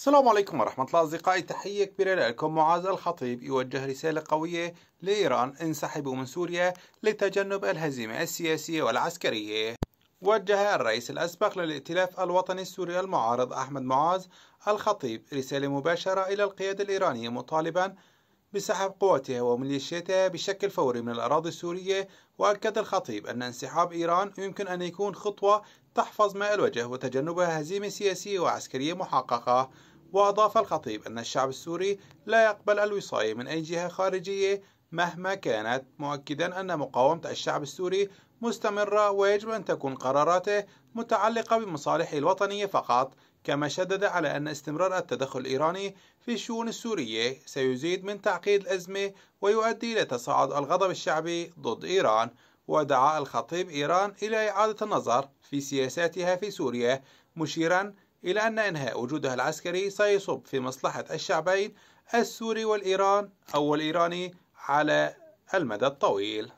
السلام عليكم ورحمة الله أصدقائي تحية كبيرة لكم معاذ الخطيب يوجه رسالة قوية لإيران انسحبوا من سوريا لتجنب الهزيمة السياسية والعسكرية وجه الرئيس الأسبق للائتلاف الوطني السوري المعارض أحمد معاذ الخطيب رسالة مباشرة إلى القيادة الإيرانية مطالبا بسحب قواتها وميليشياتها بشكل فوري من الأراضي السورية وأكد الخطيب أن انسحاب إيران يمكن أن يكون خطوة تحفظ ماء الوجه وتجنبها هزيمة سياسية وعسكرية محققة وأضاف الخطيب أن الشعب السوري لا يقبل الوصاية من أي جهة خارجية مهما كانت مؤكدا أن مقاومة الشعب السوري مستمرة ويجب أن تكون قراراته متعلقة بمصالحه الوطنية فقط كما شدد على أن استمرار التدخل الإيراني في الشؤون السورية سيزيد من تعقيد الأزمة ويؤدي إلى تصاعد الغضب الشعبي ضد إيران ودعا الخطيب إيران إلى إعادة النظر في سياساتها في سوريا مشيرا إلى أن إنهاء وجودها العسكري سيصب في مصلحة الشعبين السوري والإيران أو الإيراني على المدى الطويل